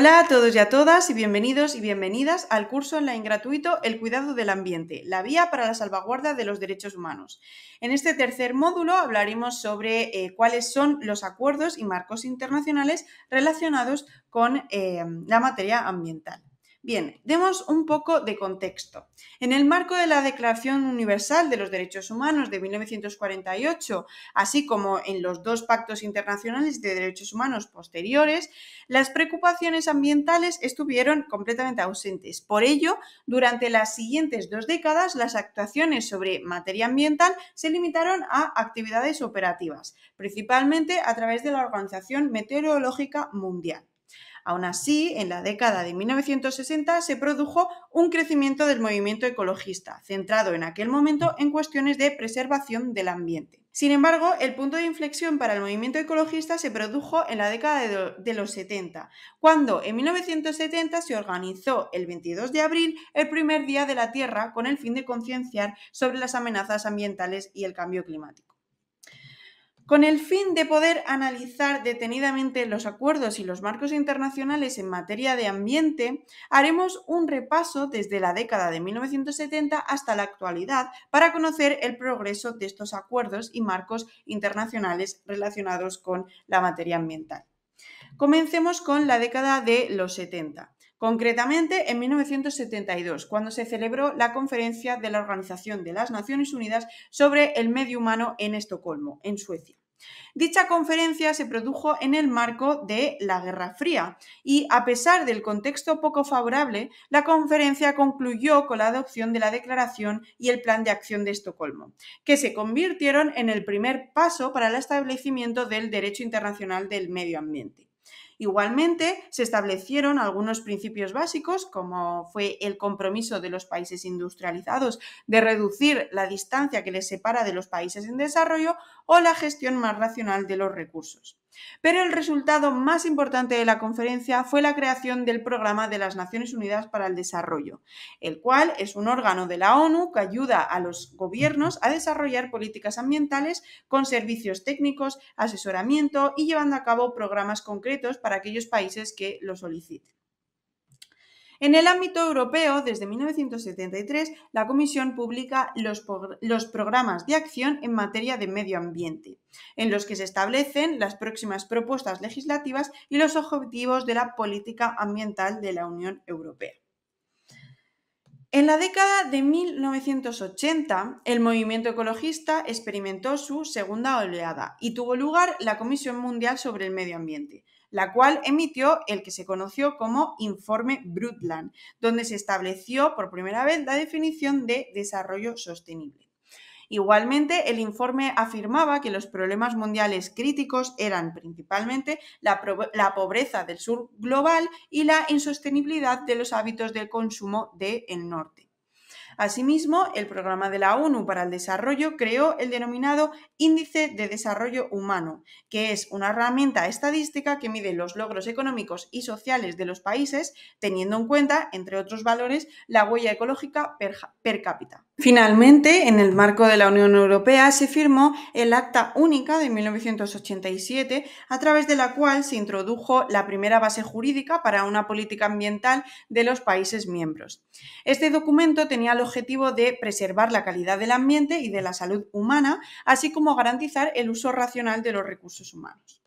Hola a todos y a todas y bienvenidos y bienvenidas al curso online gratuito El cuidado del ambiente, la vía para la salvaguarda de los derechos humanos. En este tercer módulo hablaremos sobre eh, cuáles son los acuerdos y marcos internacionales relacionados con eh, la materia ambiental. Bien, demos un poco de contexto. En el marco de la Declaración Universal de los Derechos Humanos de 1948, así como en los dos pactos internacionales de derechos humanos posteriores, las preocupaciones ambientales estuvieron completamente ausentes. Por ello, durante las siguientes dos décadas, las actuaciones sobre materia ambiental se limitaron a actividades operativas, principalmente a través de la Organización Meteorológica Mundial. Aún así, en la década de 1960 se produjo un crecimiento del movimiento ecologista, centrado en aquel momento en cuestiones de preservación del ambiente. Sin embargo, el punto de inflexión para el movimiento ecologista se produjo en la década de los 70, cuando en 1970 se organizó el 22 de abril el primer Día de la Tierra con el fin de concienciar sobre las amenazas ambientales y el cambio climático con el fin de poder analizar detenidamente los acuerdos y los marcos internacionales en materia de ambiente, haremos un repaso desde la década de 1970 hasta la actualidad para conocer el progreso de estos acuerdos y marcos internacionales relacionados con la materia ambiental. Comencemos con la década de los 70. Concretamente, en 1972, cuando se celebró la conferencia de la Organización de las Naciones Unidas sobre el medio humano en Estocolmo, en Suecia. Dicha conferencia se produjo en el marco de la Guerra Fría y, a pesar del contexto poco favorable, la conferencia concluyó con la adopción de la Declaración y el Plan de Acción de Estocolmo, que se convirtieron en el primer paso para el establecimiento del derecho internacional del medio ambiente. Igualmente, se establecieron algunos principios básicos, como fue el compromiso de los países industrializados de reducir la distancia que les separa de los países en desarrollo o la gestión más racional de los recursos. Pero el resultado más importante de la conferencia fue la creación del Programa de las Naciones Unidas para el Desarrollo, el cual es un órgano de la ONU que ayuda a los gobiernos a desarrollar políticas ambientales con servicios técnicos, asesoramiento y llevando a cabo programas concretos para aquellos países que lo soliciten. En el ámbito europeo, desde 1973, la Comisión publica los, programas de acción en materia de medio ambiente, en los que se establecen las próximas propuestas legislativas y los objetivos de la política ambiental de la Unión Europea. En la década de 1980, el movimiento ecologista experimentó su segunda oleada y tuvo lugar la Comisión Mundial sobre el Medio Ambiente, la cual emitió el que se conoció como Informe Brundtland, donde se estableció por primera vez la definición de desarrollo sostenible. Igualmente, el informe afirmaba que los problemas mundiales críticos eran principalmente la, pobreza del sur global y la insostenibilidad de los hábitos de consumo del norte. Asimismo, el Programa de la ONU para el Desarrollo creó el denominado Índice de Desarrollo Humano, que es una herramienta estadística que mide los logros económicos y sociales de los países, teniendo en cuenta, entre otros valores, la huella ecológica per, cápita. Finalmente, en el marco de la Unión Europea se firmó el Acta Única de 1987, a través de la cual se introdujo la primera base jurídica para una política ambiental de los países miembros. Este documento tenía el objetivo de preservar la calidad del ambiente y de la salud humana, así como garantizar el uso racional de los recursos humanos.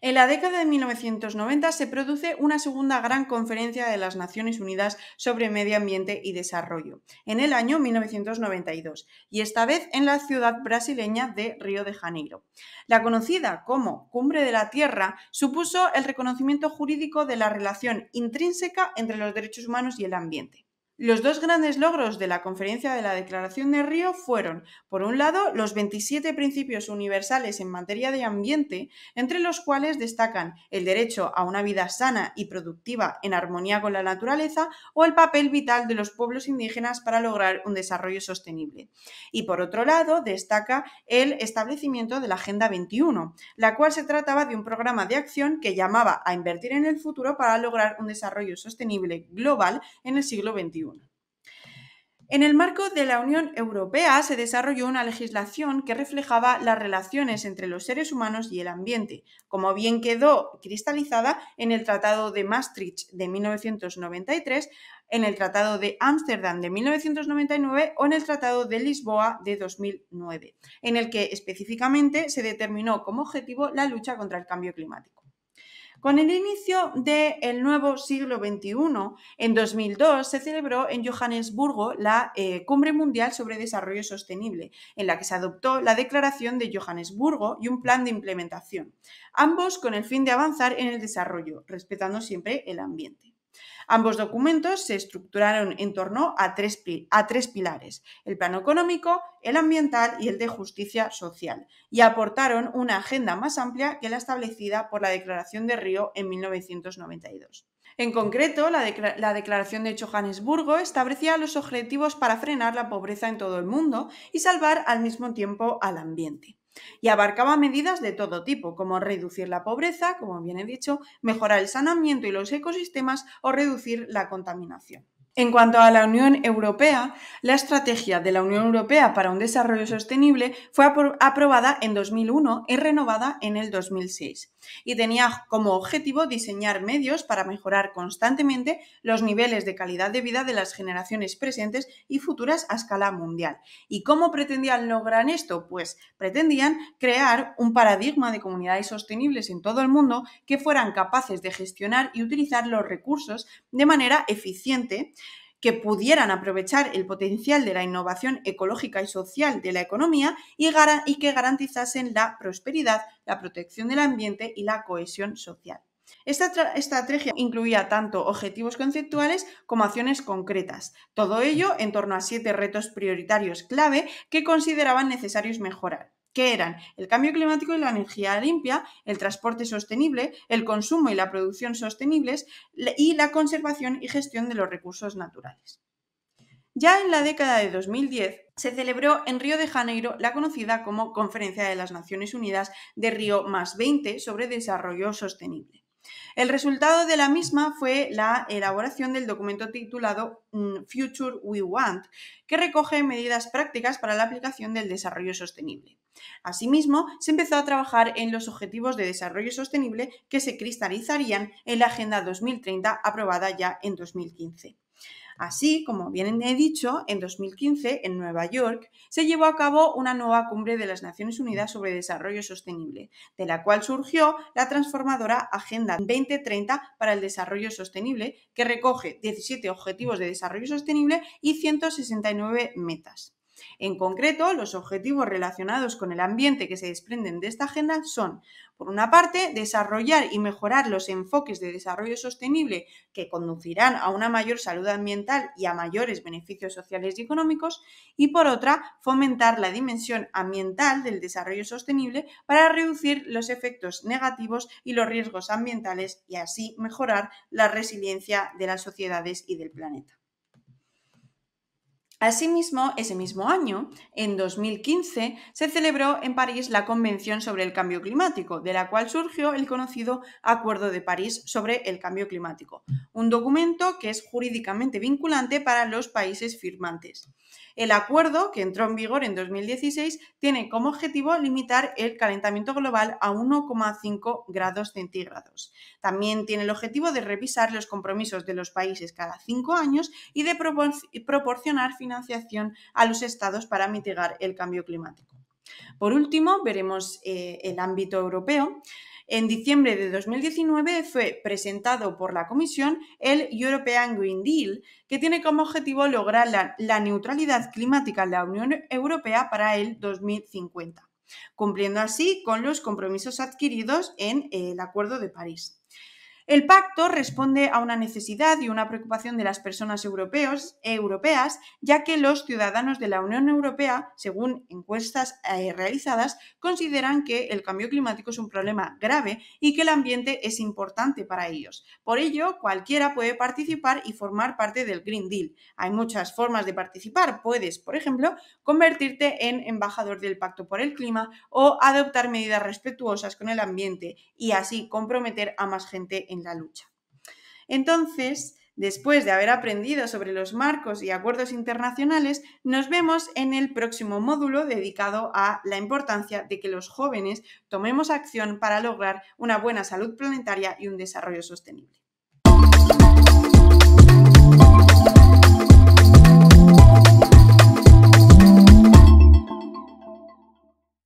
En la década de 1990 se produce una segunda gran conferencia de las Naciones Unidas sobre medio ambiente y desarrollo, en el año 1992, y esta vez en la ciudad brasileña de Río de Janeiro. La conocida como Cumbre de la Tierra supuso el reconocimiento jurídico de la relación intrínseca entre los derechos humanos y el ambiente. Los dos grandes logros de la conferencia de la Declaración de Río fueron, por un lado, los 27 principios universales en materia de ambiente, entre los cuales destacan el derecho a una vida sana y productiva en armonía con la naturaleza o el papel vital de los pueblos indígenas para lograr un desarrollo sostenible. Y por otro lado, destaca el establecimiento de la Agenda 21, la cual se trataba de un programa de acción que llamaba a invertir en el futuro para lograr un desarrollo sostenible global en el siglo XXI. En el marco de la Unión Europea se desarrolló una legislación que reflejaba las relaciones entre los seres humanos y el ambiente, como bien quedó cristalizada en el Tratado de Maastricht de 1993, en el Tratado de Ámsterdam de 1999 o en el Tratado de Lisboa de 2009, en el que específicamente se determinó como objetivo la lucha contra el cambio climático. Con el inicio del nuevo siglo XXI, en 2002 se celebró en Johannesburgo la eh, Cumbre Mundial sobre Desarrollo Sostenible, en la que se adoptó la Declaración de Johannesburgo y un plan de implementación, ambos con el fin de avanzar en el desarrollo, respetando siempre el ambiente. Ambos documentos se estructuraron en torno a tres, pilares, el plano económico, el ambiental y el de justicia social, y aportaron una agenda más amplia que la establecida por la Declaración de Río en 1992. En concreto, la, la Declaración de Johannesburgo establecía los objetivos para frenar la pobreza en todo el mundo y salvar al mismo tiempo al ambiente y abarcaba medidas de todo tipo, como reducir la pobreza, como bien he dicho, mejorar el sanamiento y los ecosistemas o reducir la contaminación. En cuanto a la Unión Europea, la Estrategia de la Unión Europea para un Desarrollo Sostenible fue aprobada en 2001 y renovada en el 2006, y tenía como objetivo diseñar medios para mejorar constantemente los niveles de calidad de vida de las generaciones presentes y futuras a escala mundial. ¿Y cómo pretendían lograr esto? Pues pretendían crear un paradigma de comunidades sostenibles en todo el mundo que fueran capaces de gestionar y utilizar los recursos de manera eficiente, que pudieran aprovechar el potencial de la innovación ecológica y social de la economía y, que garantizasen la prosperidad, la protección del ambiente y la cohesión social. Esta estrategia incluía tanto objetivos conceptuales como acciones concretas, todo ello en torno a siete retos prioritarios clave que consideraban necesarios mejorar que eran el cambio climático y la energía limpia, el transporte sostenible, el consumo y la producción sostenibles y la conservación y gestión de los recursos naturales. Ya en la década de 2010 se celebró en Río de Janeiro la conocida como Conferencia de las Naciones Unidas de Río más 20 sobre Desarrollo Sostenible. El resultado de la misma fue la elaboración del documento titulado mm, Future We Want, que recoge medidas prácticas para la aplicación del desarrollo sostenible. Asimismo, se empezó a trabajar en los objetivos de desarrollo sostenible que se cristalizarían en la Agenda 2030 aprobada ya en 2015. Así, como bien he dicho, en 2015, en Nueva York, se llevó a cabo una nueva cumbre de las Naciones Unidas sobre Desarrollo Sostenible, de la cual surgió la transformadora Agenda 2030 para el Desarrollo Sostenible, que recoge 17 Objetivos de Desarrollo Sostenible y 169 metas. En concreto, los objetivos relacionados con el ambiente que se desprenden de esta agenda son, por una parte, desarrollar y mejorar los enfoques de desarrollo sostenible que conducirán a una mayor salud ambiental y a mayores beneficios sociales y económicos, y por otra, fomentar la dimensión ambiental del desarrollo sostenible para reducir los efectos negativos y los riesgos ambientales y así mejorar la resiliencia de las sociedades y del planeta. Asimismo, ese mismo año, en 2015, se celebró en París la Convención sobre el Cambio Climático, de la cual surgió el conocido Acuerdo de París sobre el Cambio Climático, un documento que es jurídicamente vinculante para los países firmantes. El acuerdo, que entró en vigor en 2016, tiene como objetivo limitar el calentamiento global a 1,5 grados centígrados. También tiene el objetivo de revisar los compromisos de los países cada cinco años y de proporcionar financiación a los estados para mitigar el cambio climático. Por último, veremos eh, el ámbito europeo. En diciembre de 2019 fue presentado por la Comisión el European Green Deal, que tiene como objetivo lograr la, neutralidad climática de la Unión Europea para el 2050, cumpliendo así con los compromisos adquiridos en el Acuerdo de París. El pacto responde a una necesidad y una preocupación de las personas europeos, europeas, ya que los ciudadanos de la Unión Europea, según encuestas eh, realizadas, consideran que el cambio climático es un problema grave y que el ambiente es importante para ellos. Por ello, cualquiera puede participar y formar parte del Green Deal. Hay muchas formas de participar. Puedes, por ejemplo, convertirte en embajador del Pacto por el Clima o adoptar medidas respetuosas con el ambiente y así comprometer a más gente en la lucha. Entonces, después de haber aprendido sobre los marcos y acuerdos internacionales, nos vemos en el próximo módulo dedicado a la importancia de que los jóvenes tomemos acción para lograr una buena salud planetaria y un desarrollo sostenible.